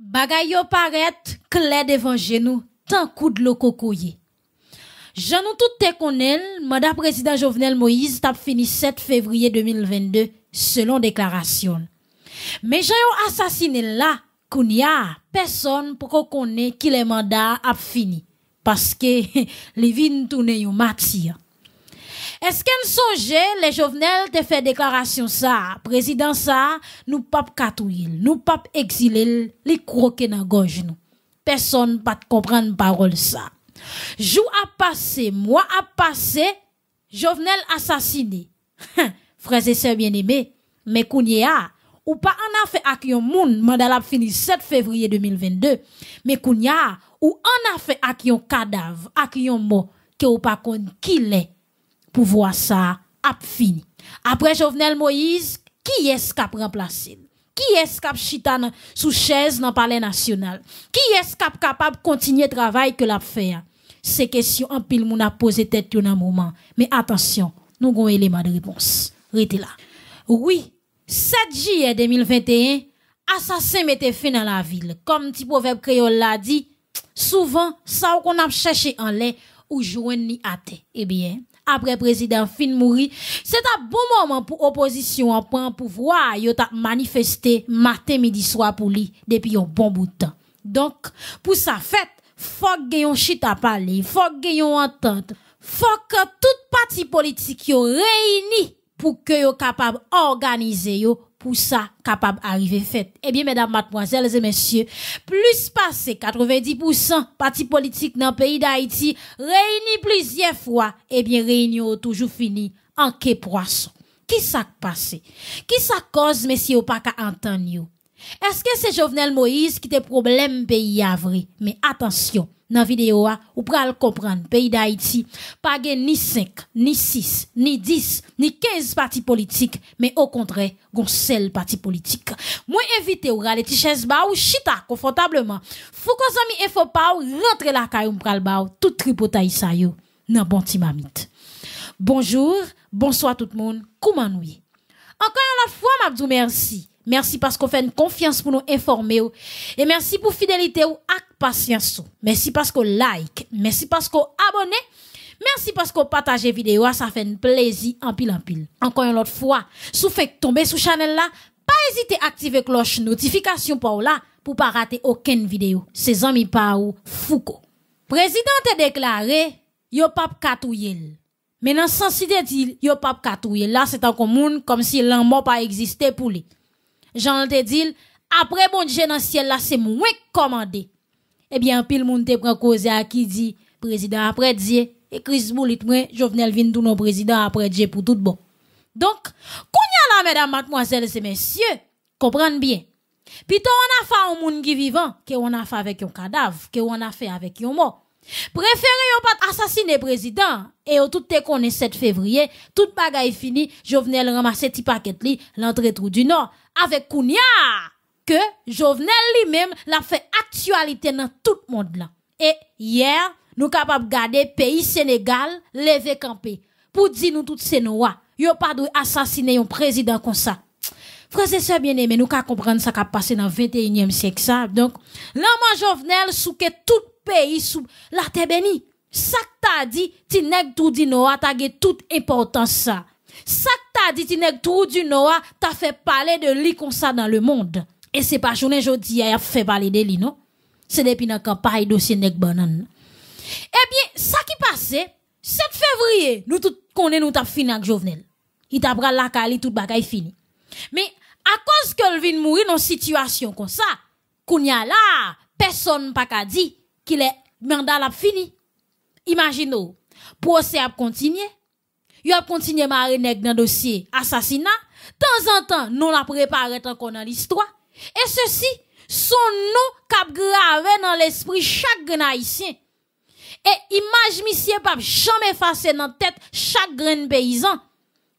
Bagay yo paraît clair devant genou, tant coup de l'eau cocoyer. Je nous tout te mandat Madame Président Jovenel Moïse a fini 7 février 2022, selon déclaration. Mais j'ai assassiné là, a personne pour qu'on connaît qui les mandat a fini. Parce que les ne tournent yon est-ce qu'elle songeait, les Jovenel te fait déclaration ça, président ça, nous pape katouille, nous pape exilé, les croquer dans gorge nous. Personne pas de comprendre parole ça. Joue a passé, moi à passé, Jovenel assassiné. Frères et sœurs bien-aimés, mais Kounia, ou pas en affaire avec yon moun, mandat fini 7 février 2022, mais Kounia, ou en affaire avec yon cadavre, qui mot, que ou pas kon qui l'est. Pour voir ça a fini. Après Jovenel Moïse, qui est-ce qui a remplacé? Qui est-ce qui a sous chaise dans le palais national? Qui est-ce qui capable de continuer le travail que l'a fait? Ces questions en pile a posé tête dans un moment. Mais attention, nous avons un élément de réponse. là. Oui, 7 juillet 2021, assassin mette fin dans la ville. Comme petit proverbe créole l'a dit, souvent, ça qu'on a cherché en l'air ou joindre ni à Eh bien, après président fin Mouri C'est un bon moment pour opposition en prendre pouvoir, yo t'a manifesté matin, midi, soir pour lui, depuis un bon bout de temps. Donc, pour sa fête, faut yon à parler, faut yon entente, faut que toute partie politique yo réunit pour que yo capable d'organiser pour ça capable arriver fait. Eh bien, mesdames, mademoiselles et messieurs, plus passé 90% parti politiques dans le pays d'Haïti réuni plusieurs fois, eh bien, réunion toujours fini en quai poisson. Qui s'est passé? Qui ça cause, messieurs, pas qu'à entendre? Est-ce que c'est Jovenel Moïse qui te problème pays vrai? Mais attention, dans vidéo ou pral comprendre pays d'Haïti pas ni 5 ni 6 ni 10 ni 15 partis politiques mais au contraire gon seul parti politique moi invité ou rale ti chaise ba ou chita confortablement fou ko zami et faut pas rentrer la caillou pral ba ou tout tripotaille sa yo nan bon timamite bonjour bonsoir tout le monde comment nous encore une fois m'a merci Merci parce qu'on fait une confiance pour nous informer. Et merci pour fidélité ou patience. Merci parce qu'on like. Merci parce qu'on abonne. Merci parce qu'on partage vidéo. Ça fait un plaisir en pile en pile. Encore une autre fois, si vous faites tomber sur channel là, pas hésiter à activer cloche notification pour là pour pas rater aucune vidéo. Ces amis Paou Foucault. Président a déclaré, yo pap katouyel. Mais dans le sens il yo pap katouyel. Là, c'est un commun comme si l'amour pas existé pour lui. Jean te dit, après bon Dieu dans ciel là, c'est moi commandé. Eh bien, pile monde te prend cause à qui dit, président après Dieu, et Chris Boulit, moi, Jovenel vin tout nos président après Dieu pour tout bon. Donc, qu'on y a là, mesdames, mademoiselles et messieurs, comprenez bien. Plutôt, on a fait un monde qui vivant, que on a fait avec un cadavre, que on a fait avec un mort. Préférez yon pas assassiner président et yon tout te connaît 7 février, tout est fini, Jovenel ramasse ti paquet li, l'entrée trou du nord avec Kounia que Jovenel lui-même l'a fait actualité dans tout le monde là. Et hier, nous capables de garder pays Sénégal levé campé pour dire nous toutes ces noix. yo pas dû assassiner un président comme ça. Frères et sœurs bien-aimés, nous qu'à comprendre ça qui a passé dans le 21e siècle ça. Donc, l'homme Jovenel que tout pays sous la terre bénie. Ça t'a dit, tu pas tout dit noa, toute toute importance ça. Ça que t'as dit, Tinek Trou du Noah, t'as fait parler de lui comme ça dans le monde. Et c'est pas journée jodi a fait parler de lui, non? C'est depuis la campagne dossier Nek Banane. Eh bien, ça qui passait, 7 février, nous tout connaissons nous t'a fini avec Jovenel. Il t'a pris la cali, tout bagaille fini. Mais, à cause que le vin mourir dans une situation comme ça, qu'on y a là, personne pas dit qu'il est mandat l'a fini. Imaginez, procès a continué, Yo continué kontinye m'arrêter dans le dossier assassinat. temps en temps, nous la préparé encore l'histoire. Et ceci, son nom kap gravé dans l'esprit chaque gren haïtien. Et image Monsieur ne jamais dans la tête chaque grain paysan.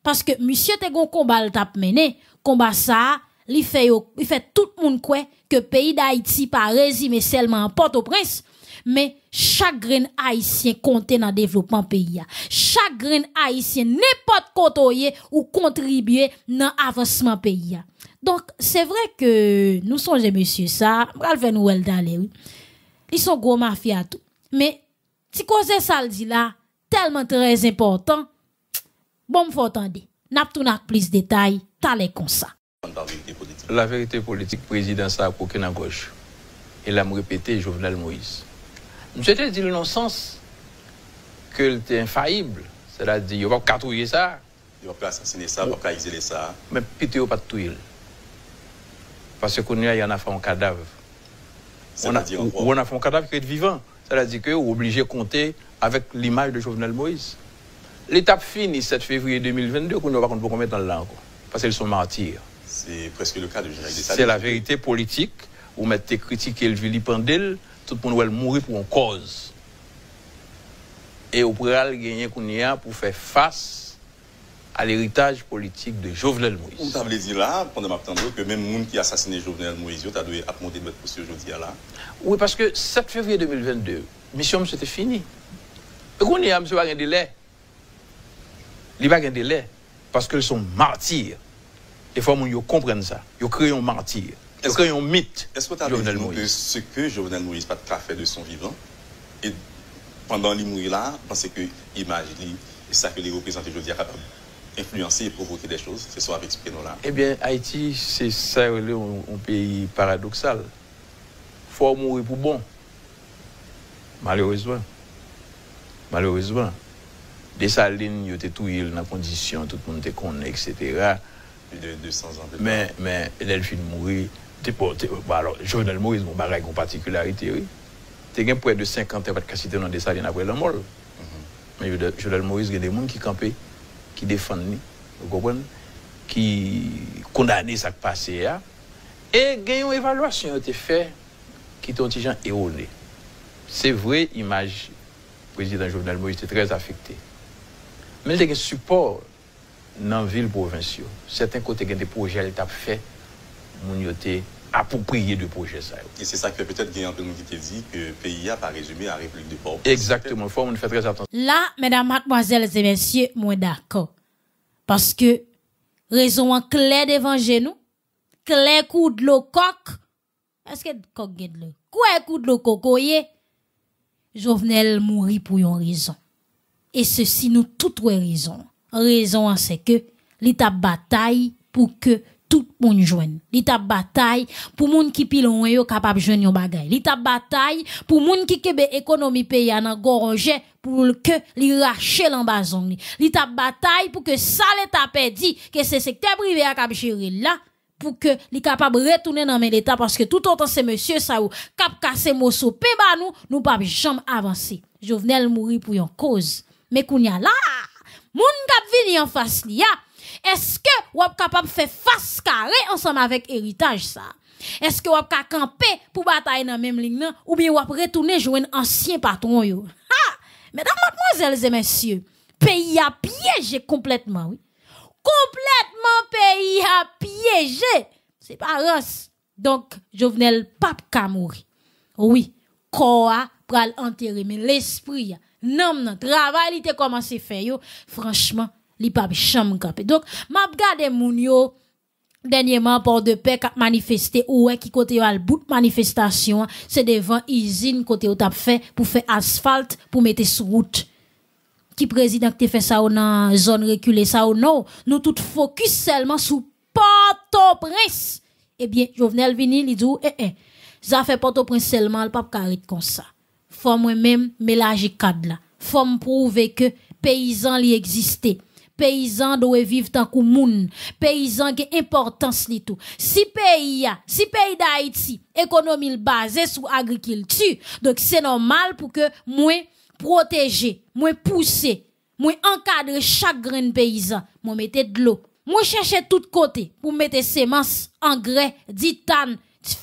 Parce que monsieur te gon combat tap mené, combat ça, il fait tout le monde kwe que pays d'Haïti pas résumé seulement en porte au prince mais chaque grain haïtien compte dans le développement pays. Chaque grain haïtien, pas côté ou contribuer dans l'avancement pays. Donc, c'est vrai que nous sommes monsieur, ça, d'aller, Ils sont gros mafia tout. Mais, si cause ça dit là, tellement très important, bon, faut attendre. N'a pas plus de détails, t'as les comme ça. La vérité politique président ça a aucune gauche. Et l'a répété Jovenel Moïse. Je te dit le non sens que était infaillible. C'est-à-dire, il va pas catouiller ça. Il a pas assassiner ça, il a pas exiler ça. Mais pitié, il a pas tout. Parce qu'on a, il y en a fait un cadavre. On a, on a fait un cadavre qui est vivant. C'est-à-dire qu'on est obligé de compter avec l'image de Jovenel Moïse. L'étape finie, 7 février 2022, qu'on ne va pas combien de temps là Parce qu'ils sont martyrs. C'est presque le cas de Général C'est la vérité politique. Vous mettez critiquer le vilipendel tout nous mourir pour une cause. Et au pourra gagner pour faire face à l'héritage politique de Jovenel Moïse. Vous avez dit là, pendant ma que même les gens qui assassiné Jovenel Moïse, vous avez dû monter de votre position aujourd'hui là. Oui, parce que 7 février 2022, mission c'était fini. Et qu'on y a, monsieur, pas un délai. Il n'y a pas de délai. Parce qu'ils sont martyrs. Des fois, ils comprennent ça. Ils créent un martyr. Est-ce qu'il y a un mythe Est-ce que tu as de ce que Jovenel Moïse n'a pas fait de son vivant Et pendant qu'il mourit là, pensez que l'image, ça que les représentants aujourd'hui capable influencer et provoquer des choses, ce soit avec ce là Eh bien, Haïti, c'est ça, un, un pays paradoxal. Il faut mourir pour bon. Malheureusement. Malheureusement. Des salines, ils étaient tous dans la condition, tout le monde était connu, etc. de 200 ans. mais, mais, elle finit mourir. Te pou, alors, Jovenel Moïse mou bagay goun patikularite wè. Te gen pou e de 50 evat kasi tenon de sa di nan wè la mol. Men yon de Jovenel Moïse gen de moun ki kampe, ki defan ni, ou gòpon, ki kondane sak pase ya. E gen yon evalwa si yon te fè, ki ton ti jan e ou ne. Se vwè imaj, prezident Jovenel Moïse te trez afekte. Men de gen support nan vil provensyo. Sèten kote gen de projèl tap fè, moun yote approprié de projet ça. Et c'est ça qui fait peut-être Guillaume qui te dit que le pays a pas résumé à République de Port. Exactement, faut on fait très attention. Là, mesdames, mademoiselles et messieurs, moi d'accord. Parce que raison en clair devant nous, clair coup de l'eau coq. Est-ce que coq gagne de l'eau? Quoi coup de l'eau yé? Jovenel mourit pour une raison. Et ceci nous toutes raison. Raison c'est que l'état bataille pour que tout moun jwen. Li bataille pour pour moun ki pilon yo capable jwen yon bagay. Li bataille pour pour moun ki kebe économie paye nan goranje pour ke li rache l'ambazon L'étape Li pour que ça que sa que c'est di ke se privé a kap jere la pour que li capable retourner nan l'État parce que tout autant c'est se monsieur sa ou kap kase moso pe ba nou, nou pap jam avansi. Jovenel mouri pou yon cause, mais koun la, moun kap vini an fas li ya, est-ce que vous êtes capable de faire face carré ensemble avec héritage ça? Est-ce que vous êtes capable pour batailler dans la même ligne ou bien vous retourner jouer un ancien patron? Yo? Mesdames, mademoiselles et messieurs, pays a piégé complètement, oui. Complètement pays a piégé. C'est pas rose. Donc, Jovenel pape ka mourir. Oui, pour pral enterrer mais l'esprit, non, nan, travail comment commencé fait yo. Franchement, li pa bi Donc, ma Donk, map gade moun yo, dernièrement, port de qui a manifesté, ouè, ki kote yo al bout manifestation, se devant usine kote yo tap fait pour faire asphalte pour mettre sur route. Qui président te fait ça ou nan zone reculée, ça ou non. Nous tout focus seulement sur Port-au-Prince. bien, Jovenel Vini li djou, e eh, ça eh, Port-au-Prince selman pape ça. karit kon sa. Fòm wè mélanger melaje cadre la. Fòm prouve que paysan li existent. » paysans doivent vivre tant que moun. Paysan qui ont li tout Si pays, pays si pays d'Haïti, économie ekonomi l agriculture sou c'est normal pour normal pou ke mwen proteje, mwen pousse, mwen paysan chak gren paysan Mwen l'eau. dlo. Mwen chèche tout pour mettre semence, semans, engrais, tan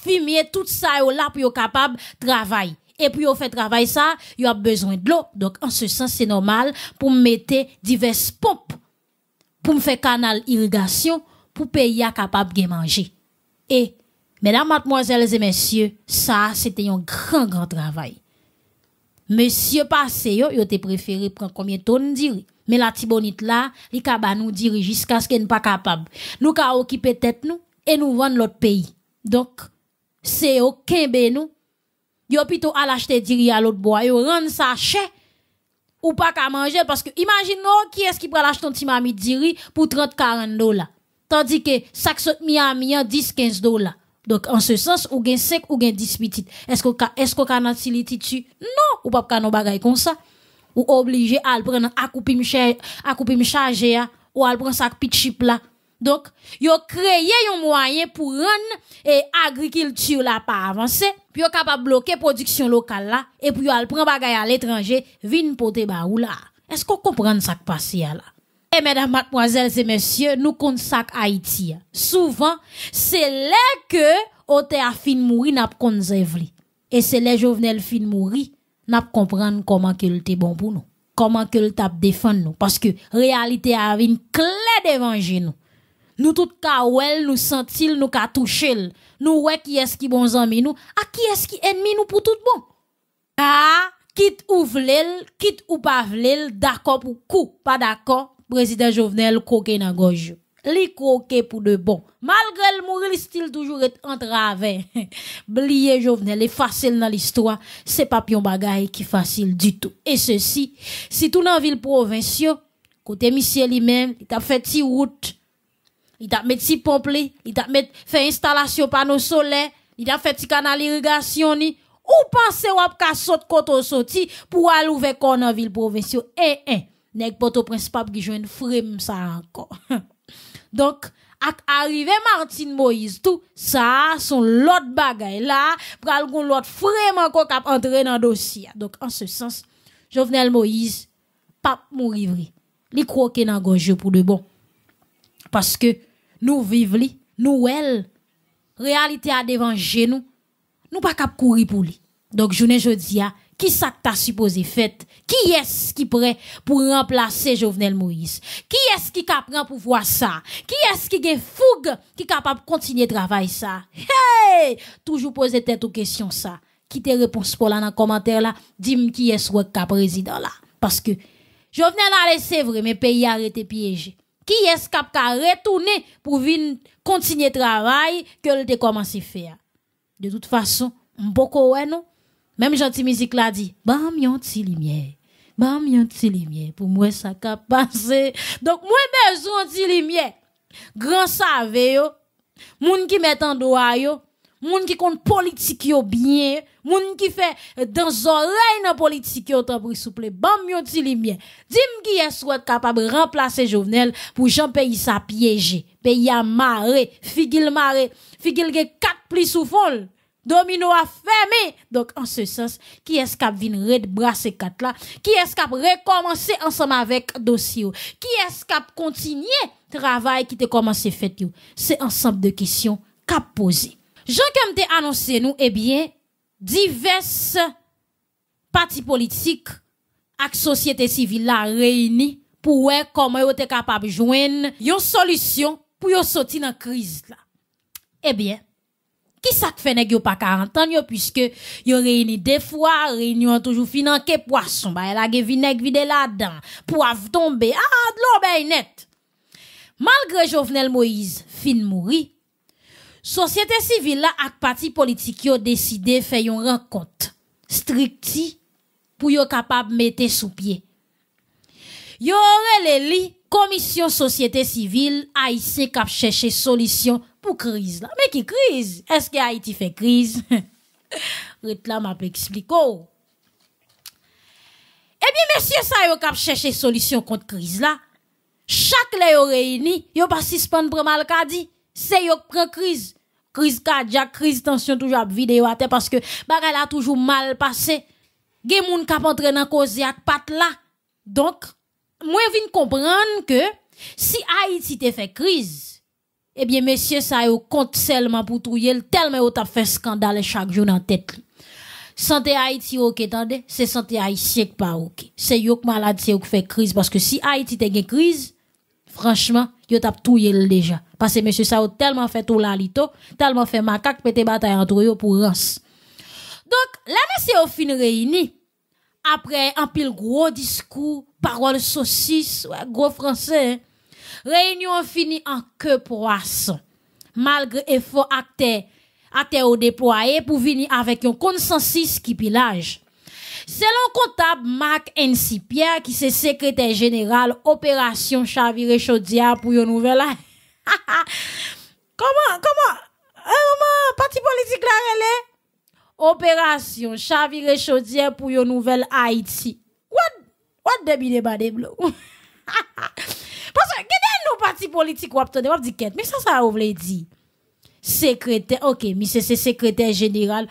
fumier, tout sa yo la pou capable de travailler. et puis au fait travail ça, il a besoin de l'eau. Donc en ce sens, c'est normal pour mettre diverses pompes pour me faire canal irrigation pour pays capable de manger. Et, mesdames, mademoiselles et messieurs, ça, c'était un grand, grand travail. Monsieur passé, yo, yo te préféré prendre combien de diri. Mais la tibonite là, li kaba nous dirige jusqu'à ce qu'elle n'est pas capable. Nous ka occuper tête nous et nous vendre l'autre pays. Donc, c'est aucun ben nous. Yo plutôt à l'acheter diri à l'autre bois, yo rendre ça cher ou pas qu'à manger parce que imagine qui est-ce qui prend l'acheter un petit mamie diri pour 30 40 dollars tandis que ça saute Miami 10 15 dollars donc en ce sens ou gain 5 ou gain 10 petites est-ce que est-ce que tu non ou pas ka no bagaille comme ça ou obligé à prendre à couper me charger ou à prendre sac petit chip là donc, yo créé un moyen pour rendre et agriculture là pas avancer, puis yo capable bloquer production locale là et puis yo al des bagay à l'étranger, vin pote ou là. Est-ce qu'on comprend ça qui passe là? Et eh, mesdames, mademoiselles et messieurs, nous ça Haïti. Souvent, c'est là que on a fin mourir n'a conservé. Et c'est là Jovenel fin mourir n'a comprendre comment qu'il était bon pour nous. Comment qu'il t'a défendre nous parce que réalité a une clé devant nous. Nous tout kawel, nous sentil, nous ka Nous ouais qui est-ce qui bon zami nous, à ah, qui est-ce qui ennemi nous pour tout bon. Ah, quitte ou vlel, quitte ou pas vlel, d'accord pour coup, pas d'accord, président Jovenel koke nan gauche. Li koke pour de bon. Malgré le mourir, il toujours être entravé. Blier Jovenel est facile dans l'histoire. C'est papillon bagaille qui facile du tout. Et ceci, si tout dans ville provinciale, côté michel lui-même, il a fait si route il a mettre petit pompe, il a mettre faire installation nos solaire, il a fait petit canal d'irrigation. ni. Ou pensez ou sauté saute koto sorti pour aller ouvrir corps en ville provinciale. Eh eh, pas pas au principal qui joine frime ça encore. Donc arrivé Martine Moïse tout ça son l'autre bagaille là pour gon l'autre frime encore cap entrer dans dossier. Donc en ce sens, Jovenel Moïse pas mourir vrai. Li croquer dans gorge pour de bon. Parce que nous vivons, nous elle. Réalité à devant nous. Nous pas cap courir pour lui. Donc journée jeudi a qui ça t'a supposé fait Qui est-ce qui prêt pour remplacer Jovenel Moïse Qui est-ce qui capable pour voir ça Qui est-ce qui est fougue qui capable continuer travail ça Hey Toujours poser tête aux questions ça. Qui te réponse pour là dans commentaire là Dis-moi qui est-ce qui président là Parce que Jovenel a laissé vrai mais pays a arrêté piégé. Qui ce qui a retourner pour venir continuer travail que le commencé faire. De toute façon, beaucoup ouais non. Même gentil musique l'a dit, bam yon ti lumière. Bam yon ti lumière pour moi ça cap passer. Donc moi besoin ti lumière. Grand save yo. Moun ki met en doa moun qui compte politique yo bien, moun qui fait eh, dans oreille nan politique yo tant pour souple, bam yo ti li Dim qui est souhaite capable remplacer Jovenel pour Jean pays sa piéger. Pays a mare, figil maré, figil ge quatre plis sous fond. Domino a fermé. Donc, en ce sens, qui est-ce qui a red brasser quatre là? Qui est-ce qui a recommencé ensemble avec dossier? Qui est-ce qui a continué travail qui a commencé fait? C'est ensemble de questions qu'a posé. Jean comme t'ai annonce nous, eh bien, diverses partis politiques et société civile la réunies, pour voir comment ils étaient capables de joindre une solution pour sortir dans la crise. là. Eh bien, qui ça fait nèg yo pas 40 ans Puisqu'ils puisque yo réuni des fois réunion toujours poissons, poisson bah, elle a gè vinèg vide là-dedans avoir tomber ah de l'eau bah, net malgré Jovenel Moïse fin mourir Société civile et le parti politique ont décidé faire une rencontre stricte pour être capable mettre sous pied. ont rele li commission société civile a cap chercher solution pour crise Mais qui crise? Est-ce que Haïti fait crise? Retla m'a expliqué. Eh bien messieurs, ça a cap une solution contre crise là. Chaque lè yon réuni, yon pas suspend pour mal c'est Se yon crise crise cardiaque, crise tension toujours à vidéo à terre parce que bagay a toujours mal passé. Gen moun kap entre nan cause ak pat là. Donc moi vinn comprendre que si Haïti te fait crise, eh bien messieurs ça yo compte seulement pour touyer tellement yo t'a fait scandale chaque jour dans tête. Santé Haïti OK attendez, c'est santé Haïti qui pas OK. C'est yo malade c'est yo fait crise parce que si Haïti te gen crise, franchement, yo t'a touyer déjà. Parce que monsieur Sao tellement fait tout l'alito, tellement fait macaque pété bataille entre eux pour rance. Donc, l'année monsieur au fin réuni, après un pile gros discours, parole saucisse gros français, hein. réunion finie en queue poisson. Malgré effort acté au déployé pour venir avec un consensus qui pillage. Selon comptable Marc N.C. Pierre, qui est secrétaire général opération Chavire Chaudière pour une nouvelle année, comment, comment, euh, comment, parti politique la est? Opération Chavire Chaudière pour une nouvelle Haïti. What, what debine ba de Parce que, gede nos parti politique ou obtenir, mais ça, ça vous voulez dire? Secrétaire, ok, mais c'est secrétaire général.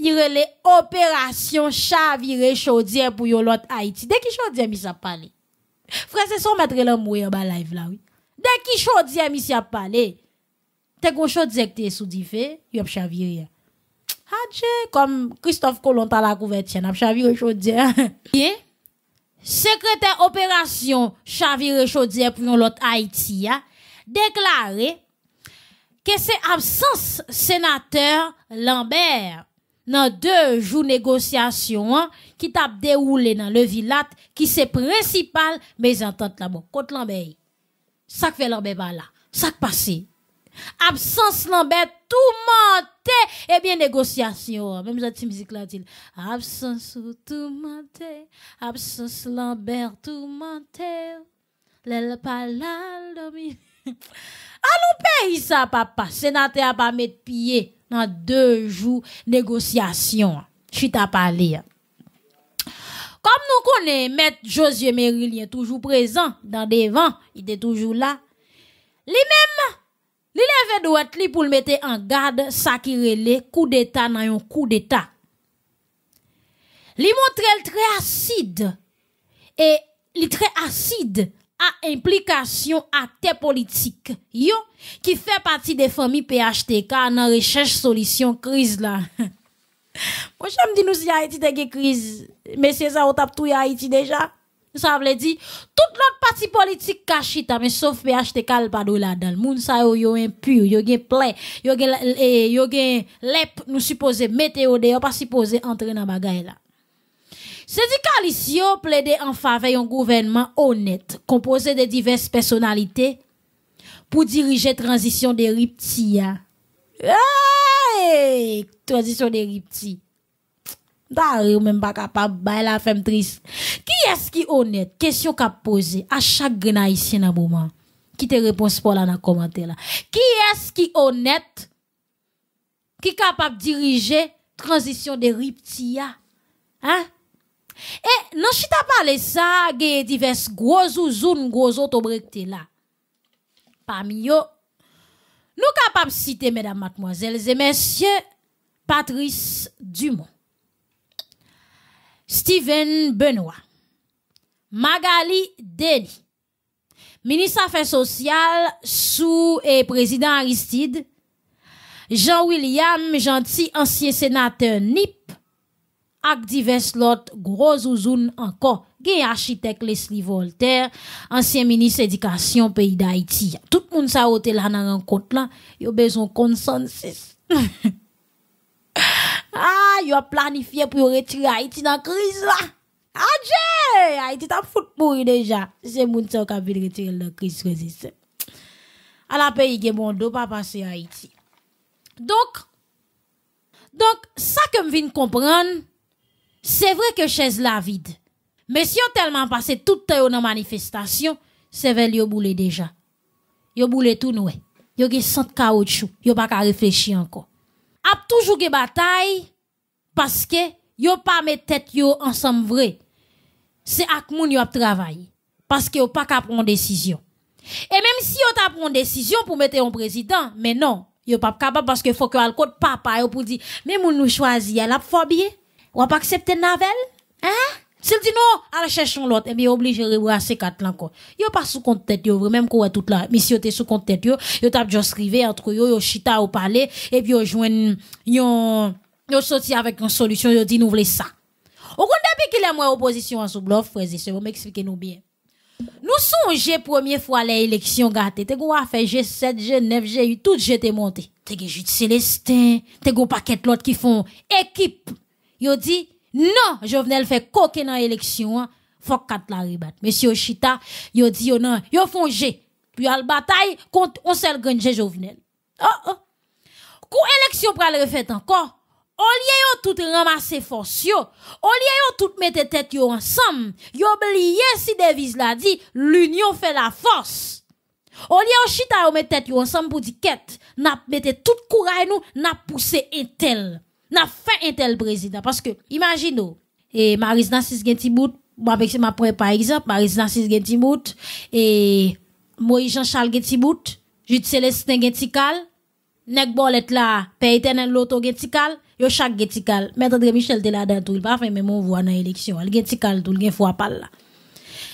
Il relè opération Chavire Chaudière pour une autre Haïti. Dès qu'il Chaudière, mais ça parle. Frère, c'est son maître l'amour en bas live là, oui. Dès qui chaudière, monsieur a parlé. T'es gros chaudière que t'es sous diffé, il a chaviré. Hadje, ah, comme Christophe Colomb à la couverture, n'a chaviré Bien. Secrétaire opération chaviré chaudier pour l'autre Haïti, a déclaré que c'est absence sénateur Lambert dans deux jours négociations hein, qui t'a déroulé dans le village qui c'est principal mais entente là-bas. Côte Lambert ça fait bébé là, ça passe. Absence Lambert tout monter et bien négociation. Même la musique là dit, absence tout menté, absence Lambert tout monter. l'elle pas là, Allons pays ça, papa, sénateur pas mettre pied dans deux jours négociation. Je suis comme nous connaissons Maître Josué est toujours présent dans des vents, il est toujours là. Lui-même, il levait droite li pour le mettre en garde, ça qui relait coup d'État dans un coup d'État. Il montre très acide et li très acide à implication à tes politiques yo qui fait partie des familles PHTK dans recherche solution crise là. Moi, je me dis, nous, si Haïti a une crise, mais c'est ça, on tape tout Haïti déjà. Ça veut dire, toute l'autre partie politique cachée, mais sauf PHTK, le pas il dans le monde, ça, yo, impur, yo, gen plein, yo, gen, eh, yo, gen, lep, nous supposons, météo a pas supposé entrer dans bagaille là. Syndicalistes yo plaidait en faveur d'un gouvernement honnête, composé de diverses personnalités, pour diriger transition des reptiliens. Ah! Hey, transition des ripti. Bah même pas capable, bah, la femme triste. Qui est-ce qui est honnête? Question qu'a posé à chaque grand ici dans moment. Qui te réponds pour là dans commentaire là? Qui est-ce qui est honnête? Qui est capable de diriger transition des Ripti? Hein? Et, eh, non, je t'as parlé ça, il y a divers gros zouzounes, gros autobrectés là. Parmi eux, nous capables de citer, mesdames, mademoiselles et messieurs, Patrice Dumont, Steven Benoît, Magali Deli, ministre Affaires sociales sous et président Aristide, Jean-William Gentil, ancien sénateur NIP, et divers lot gros ouzounes encore gen architecte, Leslie Voltaire, ancien ministre éducation pays d'Haïti. Tout le monde sa ote la nan rencontre là, yo besoin consensus. ah, yo a planifié pour retirer Haïti dans crise là. je, Haïti t'a fout lui déjà. C'est moun qui a vil retirer la crise résiste. À la pays il bon do pas passer Haïti. Donc donc ça que me viens comprendre, c'est vrai que chaise la vide. Mais si on tellement passé tout le temps manifestation, c'est vers yo boule déjà. Yo boule tout noué. Yo ge sent caoutchouc, yo pas qu'à réfléchir encore. A toujours ge bataille parce que yo pas met tête yo ensemble vrai. C'est ak moun yo a travaillé parce que yo pas qu'à prendre décision. Et même si on ta prendre décision pour mettre un président, mais non, yo pas capable parce que faut que al papa pour dire mais moun nous choisi, elle a phobie. Ou pas accepter Navel? Hein? S'il dit non, allez chercher l'autre, et eh bien obligé de rebrasser quatre là encore. Yo pas sous compte tête yo, même qu'on toute là. Monsieur t'es sous compte tête yo, yo tape juste river entre yo, yo chita ou parler. et puis yo joigne yo yo sorti avec une solution, yo dit nous voulons ça. Au compte depuis qu'il est moins opposition à sous bluff frère, c'est vous m'expliquez-nous bien. Nous songeons première fois les élections gâtées. T'es quoi a fait G7, G9, G8, tout j'étais monté. T'es que Jude Célestin, t'es quoi paquet l'autre qui font équipe. Yo dit non, Jovenel fait coquer dans l'élection. Hein. Faut quatre la ribat. Monsieur Chita, yo dit non, yo font G. Puis al bataille contre on seul grand Jovenel. Oh oh. Kou élection pral refait encore. Au lieu tout ramasser force yo, au lieu tout mettre tête yo ensemble, yo oublié si devise la dit, l'union fait la force. Au lieu Chita yo mettre tête yo ensemble pour dire quête, n'a mettre tout courage nous, n'a pousser un tel n'a fait un tel président. Parce que, imaginez, et Maris Nassis Gentibout, moi, avec ma par exemple, Maris Nassis Gentibout, et Moïse Jean-Charles Gentibout, Jude Célestin Gentikal, Nek Bolet la, Père éternel Loto Gentikal, yo chaque Gentikal. Mais André Michel de la tout, il va faire même on voit dans l'élection. Le Gentikal tout, le fois pas là.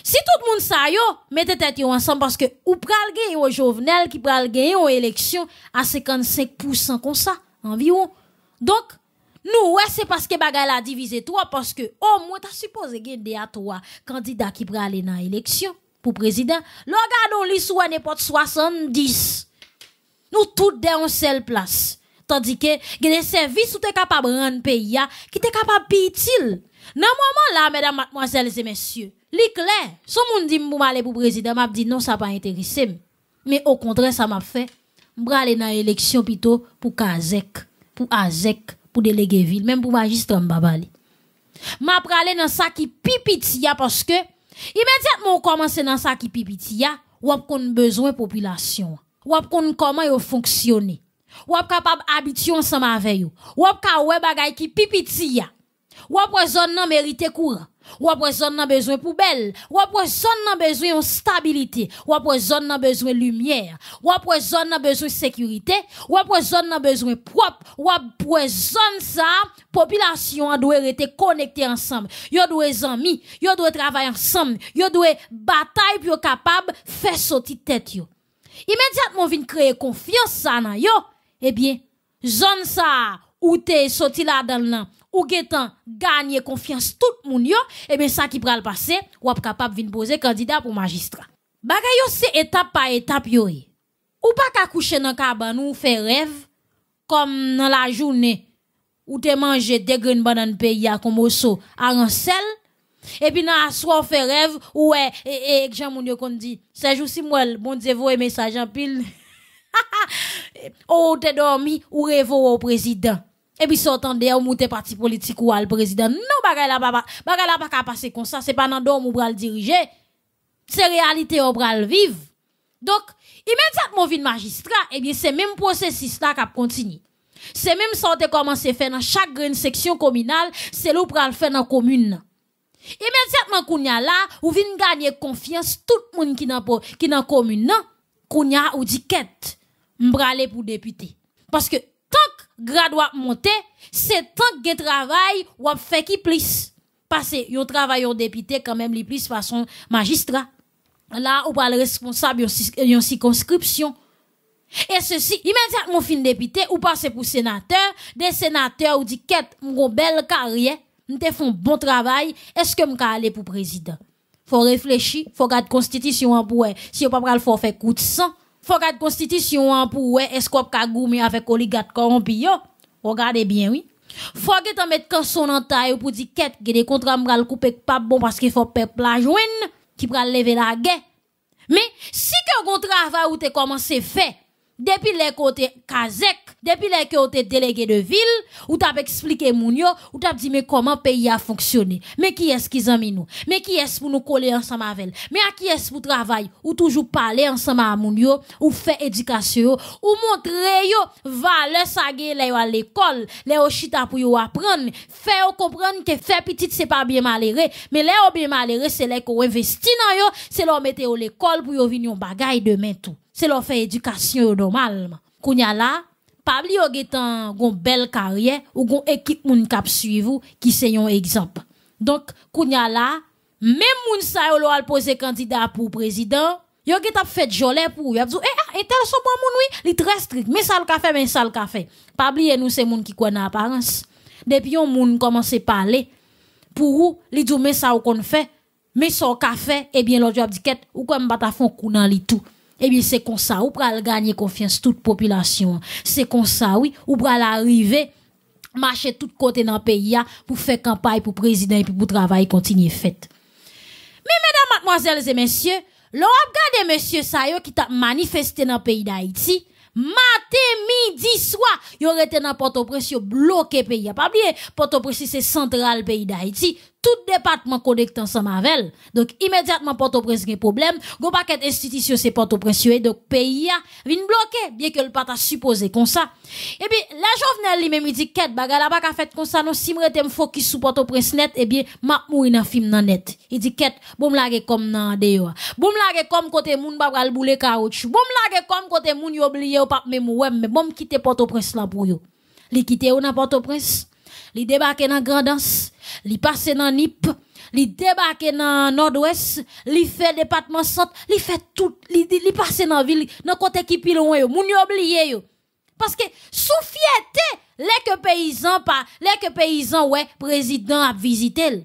Si tout le monde sa yo, mettez tête ensemble parce que ou pral gagner au Jovenel qui pral gagner aux élections à 55% comme ça, environ. Donc, nous, ouais, c'est parce que bagay la divisé toi, parce que, au moins, t'as supposé gagner à toi, candidat qui pourrait aller dans l'élection pour président. Regardons l'histoire n'importe 70. Nous, tous dans une seule place. Tandis que, il des services où t'es capable de rendre pays, qui t'es capable de utile. Dans moment là, mesdames, mademoiselles et messieurs, li clair, son moun dit m'bou aller pour président, m'a dit non, ça pas intéressé. Mais au contraire, ça m'a fait, m'bra aller dans l'élection plutôt pour Kazek, pour Azek, pour déléguer ville, même pour magistrat m'a Je M'a aller dans ça qui pipitia parce que immédiatement on commence dans ça qui pipitia, ou a besoin population. Ou a comment yo fonctionne, Ou a capable habituer ensemble avec yo. on a ka bagay qui pipitia. Ou a zone nan mérite courant. Ou après zone nan besoin poubelle, ou après zone nan besoin stabilité, ou après zone nan besoin lumière, ou après zone nan besoin sécurité, ou après zone nan besoin propre, ou après zone ça, population doit rester connectée ensemble. Yo doit amis, yo doit travailler ensemble, yo doit bataille pour capable faire sortir tête yo. Immédiatement vient créer confiance ça nan yo. Eh bien, zone ça où t'es sorti là dans ou getan gagner confiance tout moun yo, et eh bien ça qui pral passer, ou ap capable vin poser candidat pour magistrat. Bagay yo c'est étape par étape yo. Eh. Ou pas ka coucher dans cabane ou faire rêve comme dans la journée ou te manger des graines banane pays à komoso à rancel et puis dans soir faire rêve ou et et Jean moun yo kon di, c'est jou si moi bon Dieu voye message en pile eh, ou te dormi ou revo au président et puis s'entendre ou des parti politique ou al président non bagay la pas bagay la pas passer comme ça c'est pas dans dorm ou bral diriger c'est réalité ou bral vivre donc immédiatement vin magistrat et eh bien c'est même processus là qui continue c'est même ça on commencé faire dans chaque grande section communale c'est l'ou bral faire dans commune immédiatement kounya là ou vin gagner confiance tout le monde qui dans qui n'a commune kounya ou dit quête M'bralé pour député parce que tant grade à monter, c'est tant que travail ou fait qui plus. Parce que yon travail yon député quand même li plus façon magistrat. Là, ou pas le responsable yon, circonscription. Et ceci, immédiatement fin député ou passer pour sénateur, des sénateurs ou dit quête mon belle carrière, m'te font bon travail, est-ce que m'ka aller pour président? Faut réfléchir, faut garder constitution en pouet, si yon pas pral faut faire coup de sang faut garder constitution hein, pour ouais est-ce qu'on peut avec oligarque corrompu yo regardez bien oui faut que mettre quand son en taille pour dire quête que des contrats m'ral couper pas bon parce qu'il faut peuple la joindre qui pral lever la guerre mais si que contrat va ou t'es commencé fait depuis les côtés Kazek, depuis les côtés délégués de ville, où t'as expliqué Mounio, où t'as dit, mais comment le pays a fonctionné? Mais qui est-ce qu'ils ont mis nous? Mais qui est-ce pour nous coller ensemble avec Mais à qui est-ce pour travailler? Ou toujours parler ensemble à Mounio? Ou faire éducation? Ou montrer yo, valeur sa à l'école, les au chita pour yo apprendre, faire comprendre que faire petit c'est pas bien malheureux, mais les bien malheureux, c'est les qu'on investi dans yo, c'est leur mettre au l'école pour yo venir en bagaille demain tout c'est leur fait éducation normalement. Qu'on y a là, Pabli ou gon belle carrière ou gon équipe moun kap suivou qui se yon exemple. Donc, Kounyala, même moun sa yon l'oual pose candidat pour président, yon getan fait jolè pour eh, ah, et eh, intéressant pour moun oui, li très strict, mais ça le café, mais ça le café. Pabli et nous, c'est moun qui en apparence. Depuis yon moun commence parler, pour ou, li dou, mais ça ou kon fait, mais son café, eh bien, l'autre a dit ou comme batafon fon li tout eh bien c'est comme ça ou pral gagner confiance toute population c'est comme ça oui ou pral arriver marcher tout côté dans le pays pour faire campagne pour président et pour travail continuer fait mais mesdames mademoiselles et messieurs l'on regardé monsieur Sayo qui t'a manifesté dans le pays d'Haïti matin, midi, soir, il été dans Port-au-Prince, bloqué pays. Pas oublier, Port-au-Prince, c'est central pays d'Haïti tout département connecté ensemble avec Donc, immédiatement, Port-au-Prince a problème. Go paquet institution, c'est Port-au-Prince, donc pays a, vient bloqué, bien que le pata supposé comme ça. Et bien, la jovenelle, lui-même, il dit, quête, baga la pas fait comme ça, non, si m'rete m'focus sur Port-au-Prince net, eh bien, m'a mouri dans film nan net. Il dit, quête, bon m'lage comme nan yo. Bon m'lage comme côté moun le boule caoutchouc. Bon m'lage comme côté moun oublié ou pas même mais bon quitter Port-au-Prince là pour yo. Li quitter ou na Port-au-Prince? li débarquent dans Grandance, li passer dans Nip, li débarquent dans Nord-Ouest, les fait département centre, li fait tout, li passe dans ville, dans côté qui pile loin Parce que sou fierté les que paysans pas, les que paysans ouais, président a visité l.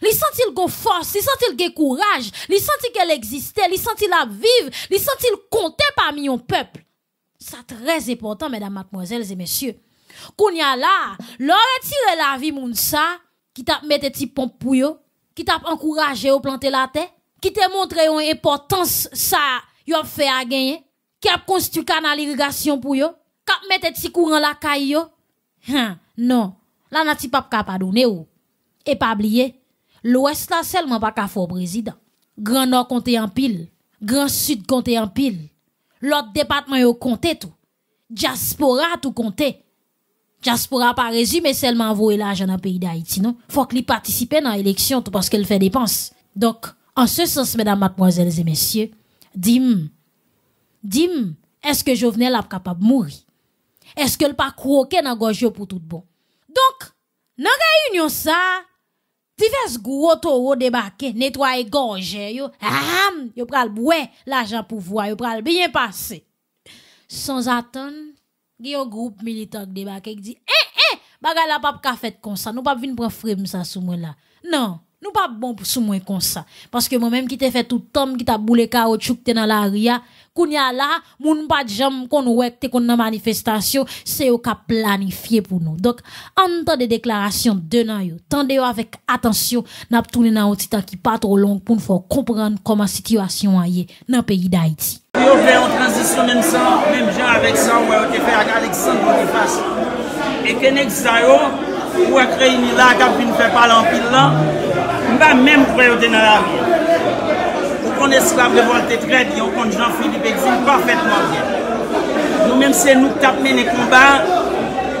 senti force, li ils le courage, li senti qu'elle existait, li senti la vivre, ils sentent qu'elle compte parmi un peuple. ça très important, mesdames, mademoiselles et messieurs a là, a tiré la vie moun sa, qui t'a mette ti pompe pour yo, qui t'a encouragé à planter la terre, qui t'a montré yon importance sa yo fait à gagner, qui a construit canal irrigation pour yo, qui a mette ti courant la caille Hein, non. Là nati pap pas e pa donner ou. Et pas oublier, l'ouest là seulement pas qu'à Le président. Grand nord compte en pile, grand sud compte en pile. L'autre département yo compté tout. Diaspora tout compté diaspora pas résumé seulement envoyer l'argent dans le pays d'Haïti, non? Faut qu'il participe dans l'élection parce qu'elle fait dépenses. Donc, en ce sens, mesdames, mademoiselles et messieurs, dim, dim, est-ce que Jovenel a capable de mourir? Est-ce qu'elle pas croqué dans gorge pour tout bon? Donc, dans la réunion ça, divers gros taureaux débarqués, nettoyer gorge, yo, ham, yo pral boué l'argent pour voir, yo pral bien passer. Sans attendre, qui un groupe militant qui qui dit Eh, eh, bagay la pap ka fait comme ça, nous pas venir prendre frem ça sous moi là. Non, nous pas bon pour moi comme ça. Parce que moi-même qui t'ai fait tout temps, qui t'a boule caoutchouc t'es dans la ria, kounya là, moun pas jam kon wek te kon nan manifestation, c'est au ka planifié pour nous. Donc, en des déclarations de nan yo, tendez yo avec attention, n'a tourner dans un temps qui pas trop long pour nous faire comprendre comment situation aille dans pays d'Haïti. yo vè yon transisyonen san, mèm jè avèk san, wè yon te fè ak aleksan yon te fè san. E kè nèk zay yo, wè kre yon ila ak ap yon fè palan pil lan, mèm mèm kre yon dè nan la riyan. Ou kon esklav de voal te trep, yon kon jan fili pek fin, parfèt mèm kre. Nou mèm se nou tapne nè kouba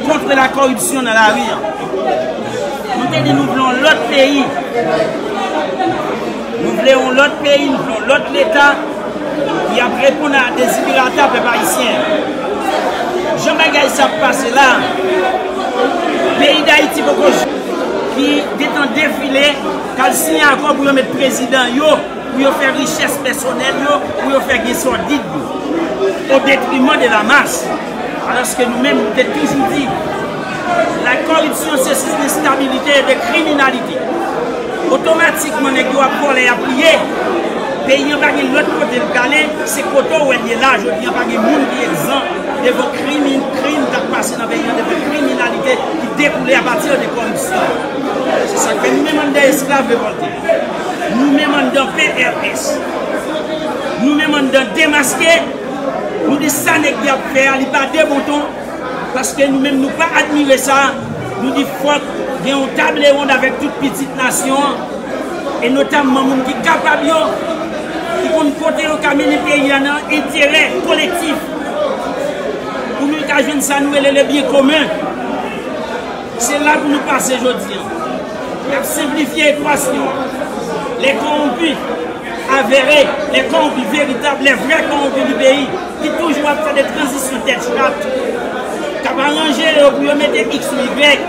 kontre la korupsyon nan la riyan. Nou mèm di nou blon lòt peyi, nou blè yon lòt peyi, nou blon lòt l'Etat, ki ap repon an de zibirata pe parisyen. Jom regay sa pase la, pe iday ti pokos ki detan defile kal sinye akon pou yon met prezident yo, pou yon fer riches personel yo, pou yon fer gyesor dit ou detrimant de la mas alaske nou men, ou detrizi di. La korripsyon se sise de stabilite e de kriminalite. Otomatikman ek do ap pole ap liye Ve yon bagi lot kote l gale, se koto wèl ye laj wèl yon bagi moun ki e zan de vò krimi, krim tak pasi nan ve yon de vò kriminalite ki dekoule apatir de kondisyon. Se sa kwen mèman de esklave vèvote, mèman de pè rs, mèman de demaske, mèman de san e gwe ap fèr li pa devoton, paske mèman nou pa admive sa, mèman de fote gen yon table yon davek tout pitit nasyon, e notamman moun ki kapab yo. ki kon nou kote yo kameni peyi anan, etire, kolektif, pou mou ka joun sa nou elen lebiye komen, se la pou nou pase joudi. La simplifiye ekwasyon, le konpou, averè, le konpou veritab, le vre konpou li beyi, ki toujou ap sa de transis yon tèl chat, kab anan jèl yo kou yon mèdèm x ou yèk,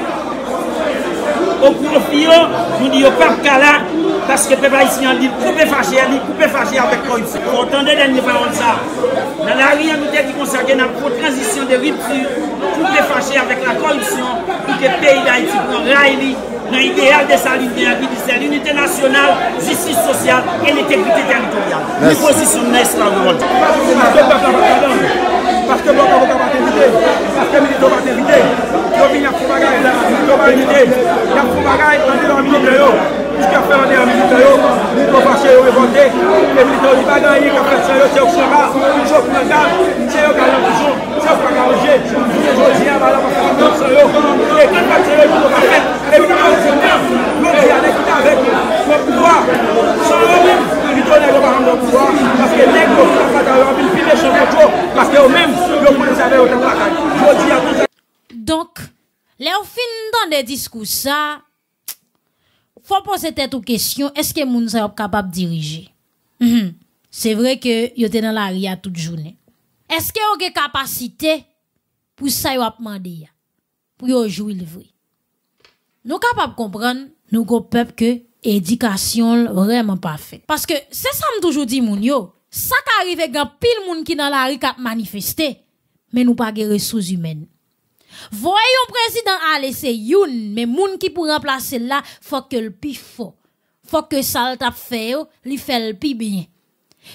yo kou yon fiyo, yo kou yon pèm kala, Paske pe pa isi an li pou pe fache, an li pou pe fache avèk korupsyon. Ou otande den nivè an sa, nan la ri an oudè di konserge nan prou transisyon de rip-prû, pou pe fache avèk la korupsyon pou ke peyi da etikon ra elè, nan ideal de sa liniè, ki dise l'unite nasyonal, jissi sosyal, e l'itekritè territorial. Ni posisyon nèst la ouote. Paske pou man a doplavak adan, paske blok an voka vat evite, paske milito vat evite, yo mi n'yap sou bagay nan minito vat evite, yap sou bagay nan milito yo. Anonpon lalene kon je dwote akode akonde gen diremit 802 Marcel Bat Onion da pou f hein. Donk leon fin nan de diskou se a? faut poser tête aux questions, est-ce que moun sont capable de diriger? Mhm. C'est vrai que êtes dans la ria toute journée. Est-ce que ont une capacité pour ça yo a demandé pour yo jouer le vrai? Nous capables de comprendre nous go peuple que éducation vraiment pas faite. Parce que c'est ça me toujours dit moun yo, ça qui arrive grand pile moun qui dans la rue qui manifesté, mais nous pas des ressources humaines. Voyons président aller c'est youn, mais moun qui pour remplacer là, faut que le pif faut Faut que ça le tape fait, oh, li fait le pi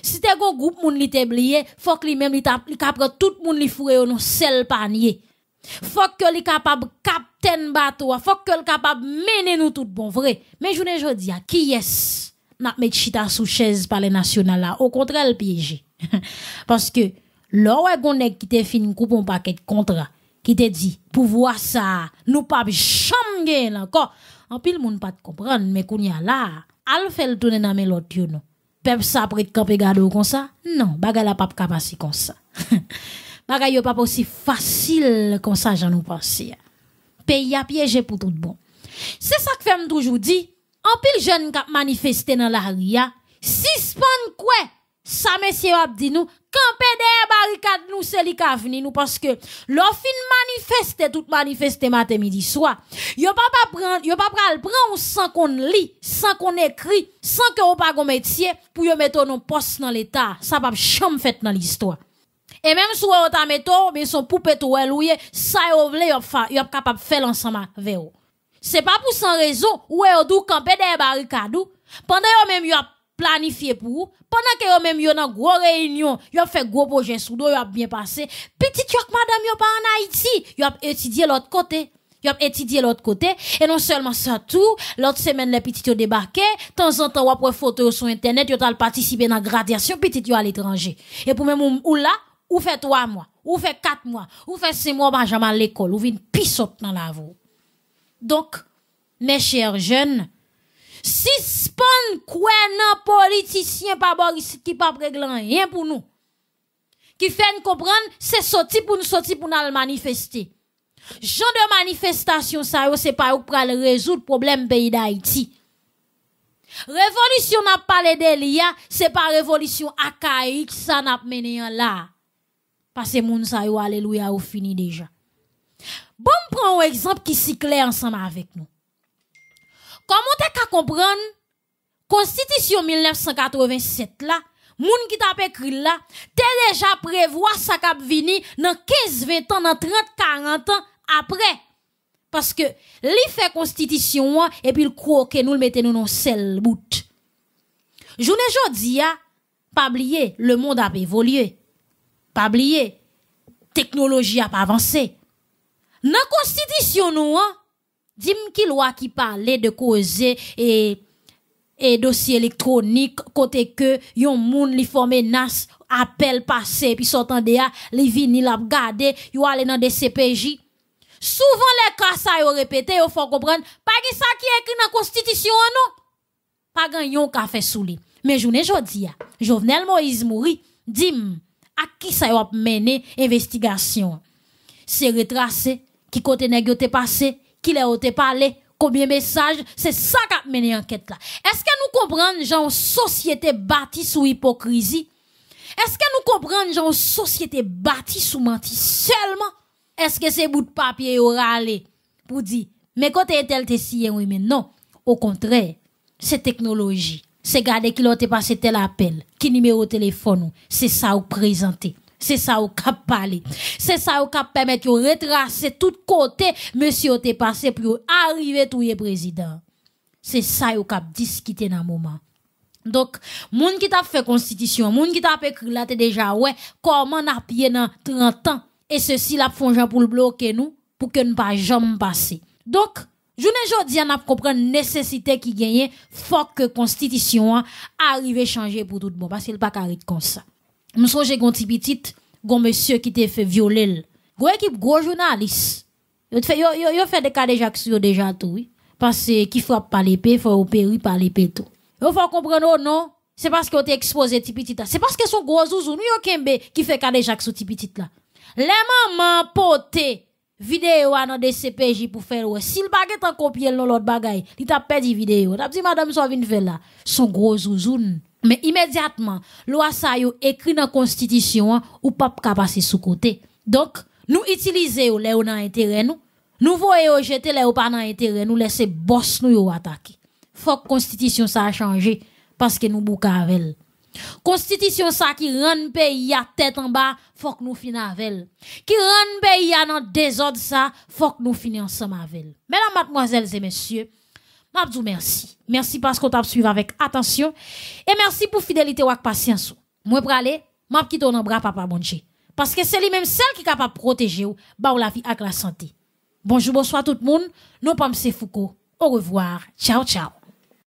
Si t'es un groupe moun li t'éblier, faut que lui même li t'a capable tout moun li ou oh, non seul panier. Faut que li capable captain bateau, faut que le capable mener nous tout bon vrai. Mais je ne jodi a qui est n'a met chita sous chaise par les nationales là, au contraire le piégé. Parce que l'or est gonne qui te fin coupon paquet contrat qui te dit pouvoir ça nous pas changer encore en pile monde pas comprendre mais kounya là al fait le tourner dans mes l'autre you peuple ça prête camper gado comme ça non bagala la pas capable comme ça bagay yo pas aussi facile comme ça j'en nous penser pays a piégé pour tout bon c'est ça que femme toujours dit en pile jeune qui manifester dans la ria span quoi ça monsieur a dit nous camper derrière barricade nous c'est li venu, nous parce que l'offin manifester tout manifester matin midi soir yo pas pas prendre yo pas pral prendre sans qu'on lit sans qu'on écrit sans que on pas gon métier pour yo mettre nos poste dans l'état ça pas chambre fait dans l'histoire et même si on ta metto mais son poupée to louye ça yo vle yo fa yo capable faire ensemble avec c'est pas pour sans raison ou dou camper derrière barricade pendant yo même yo planifié pour vous. Pendant que vous même yo dans gros réunion, yo fait gros projet sous dos, vous a bien passé. Petit choc madame yo pas en Haïti, Vous a étudié l'autre côté. Vous a étudié l'autre côté et non seulement ça tout, l'autre semaine les petits ont débarqué, temps en temps ou des photo sur internet, yo tal participer dans gradation petit yo à l'étranger. Et pour même ou là, ou fait trois mois, ou fait quatre mois, ou fait six mois Benjamin à l'école, ou vient pissote dans la voie. Donc mes chers jeunes, si spawn quoi un politicien qui Boris pas pa rien pour nous, qui fait fè nou c'est se pour nous pour nous, pour manifester. manifester de manifestation ça, c'est pas pour résoudre résoudre problème problème pays d'Haïti. Révolution n'a pas les délia, c'est pas révolution acaïque, ça n'a mené en là. Parce que moun ça, alléluia ou fini déjà. Bon prend un exemple qui s'y clair ensemble avec nous. Comment t'es qu'à comprendre Constitution 1987 là, moun qui t'a écrit là, t'es déjà prévoit ça cap vini dans 15 20 ans dans 30 40 ans après. Parce que li fait constitution et puis il croit que nous le mettons nous dans seul bout. Journée jodi a pas oublier, le monde a évolué. Pas oublier, technologie a pas avancé. Dans constitution nous dim qui loi qui parlait de causer et dossier électronique côté que yon moun li fò menace appel passé puis sortant ils a li vini la garder yo aller dans des CPJ souvent les cas ça yo répété il faut comprendre pas qui ça qui écrit dans constitution hein, non pas gagnon ka fait sous mais journée jodi a Jovenel Moïse mouri dim à qui ça yo mené investigation c'est retracé qui côté nèg yo passé l'a a par parlé, combien de messages, c'est ça qui a mené l'enquête là. Est-ce que nous comprenons, genre, société bâtie sous hypocrisie? Est-ce que nous comprenons, genre, société bâtie sous mentir seulement? Est-ce que ces bout de papier aura allé pour dire, mais quand côté tel t'es si, oui, mais non. Au contraire, c'est technologie. C'est garder qui par passé tel appel, qui numéro téléphone, c'est ça ou présenter. C'est ça au cap parler. C'est ça au cap permettre de retracer tout côté monsieur t'est passé pour arriver tout président. C'est ça au cap discuter dans moment. Donc, monde qui t'a fait constitution, monde qui t'a écrit là t'es déjà ouais, comment n'a pied dans 30 ans et ceci l'a font pour le bloquer nous pour que nous pas jamais passer. Donc, je ne an ap kompren nécessité qui qui faut que constitution Constitution hein, arrive changer pour tout le bon. parce qu'il pas arrêter comme ça me gon ti petit gon monsieur qui t'ai fait violer gros équipe gros journaliste te fait yo yo, fait des cas déjà sur déjà tout oui parce qu'il frappe par l'épée faut opérer par l'épée tout faut comprendre oh, non c'est parce que t'es exposé ti petit c'est parce que son gros zouzou nous kembe qui fait cas déjà sur ti petit là les mamans poté vidéo an dans des CPJ pour faire ou s'il baguette en copier l'autre bagaille il t'a perdu vidéo T'a dit madame so vin là son gros zouzoun. Mais immédiatement, loi ça yo écrit dans la constitution ou pas passer sous côté. Donc, nous utilisons les dans intérêt nous. Nous voyons jeter les pas dans intérêt nous laisser boss nous yo attaquer. Faut que constitution ça a changé parce que nous bouca avec Constitution ça qui rend pays à tête en bas, faut que nous finissions avec Qui rend pays à dans désordre ça, faut que nous finissions ensemble avec Mesdames, mademoiselles et messieurs, merci. Merci parce qu'on t'a suivi avec attention et merci pour fidélité ou patience. Moi pour aller, m'a quitter dans bras papa bonje. Parce que c'est lui-même seul qui est capable de protéger ou, bah, la vie avec la santé. Bonjour, bonsoir tout le monde. pas sommes Foucault. Au revoir. Ciao, ciao.